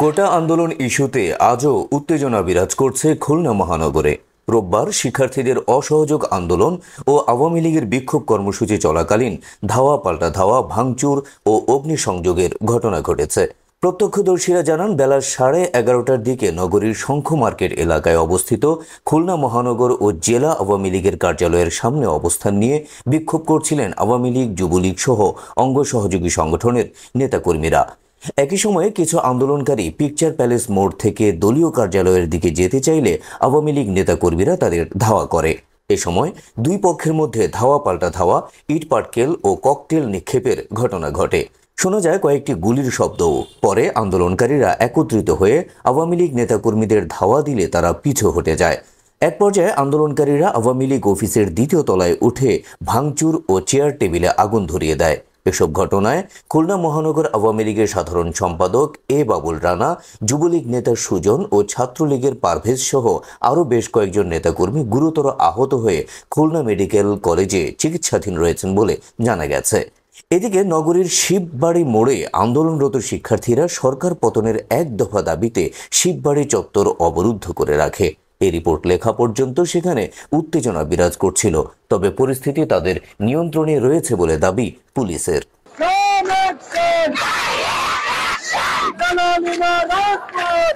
কোটা আন্দোলন ইস্যুতে আজও উত্তেজনা বিরাজ করছে খুলনা মহানগরে রোববার শিক্ষার্থীদের অসহযোগ আন্দোলন ও আওয়ামী লীগের বিক্ষোভ কর্মসূচি চলাকালীন ধাওয়া পাল্টা ধাওয়া ভাঙচুর ও অগ্নিসংযোগের ঘটনা ঘটেছে প্রত্যক্ষদর্শীরা জানান বেলা সাড়ে এগারোটার দিকে নগরীর শঙ্খ মার্কেট এলাকায় অবস্থিত খুলনা মহানগর ও জেলা আওয়ামী লীগের কার্যালয়ের সামনে অবস্থান নিয়ে বিক্ষোভ করছিলেন আওয়ামী লীগ যুবলীগ সহ অঙ্গ সহযোগী সংগঠনের নেতাকর্মীরা একই সময়ে কিছু আন্দোলনকারী পিকচার প্যালেস মোড় থেকে দলীয় কার্যালয়ের দিকে যেতে চাইলে আওয়ামী লীগ নেতাকর্মীরা তাদের ধাওয়া করে এ সময় দুই পক্ষের মধ্যে ধাওয়া পাল্টা ধাওয়া ইট পাটকেল ও ককটেল নিক্ষেপের ঘটনা ঘটে শোনা যায় কয়েকটি গুলির শব্দ পরে আন্দোলনকারীরা একত্রিত হয়ে আওয়ামী লীগ নেতাকর্মীদের ধাওয়া দিলে তারা পিছু হটে যায় এক পর্যায়ে আন্দোলনকারীরা আওয়ামী লীগ অফিসের দ্বিতীয় তলায় উঠে ভাঙচুর ও চেয়ার টেবিলে আগুন ধরিয়ে দেয় এসব ঘটনায় খুলনা মহানগর আওয়ামী লীগের সাধারণ সম্পাদক এ বাবুল রানা যুবলীগ নেতা সুজন ও ছাত্রলীগের পারভেজ সহ আরও বেশ কয়েকজন নেতাকর্মী গুরুতর আহত হয়ে খুলনা মেডিকেল কলেজে চিকিৎসাধীন রয়েছেন বলে জানা গেছে এদিকে নগরীর শিববাড়ি মোড়ে আন্দোলনরত শিক্ষার্থীরা সরকার পতনের এক দফা দাবিতে শিববাড়ি চত্বর অবরুদ্ধ করে রাখে এ রিপোর্ট লেখা পর্যন্ত সেখানে উত্তেজনা বিরাজ করছিল তবে পরিস্থিতি তাদের নিয়ন্ত্রণে রয়েছে বলে দাবি পুলিশের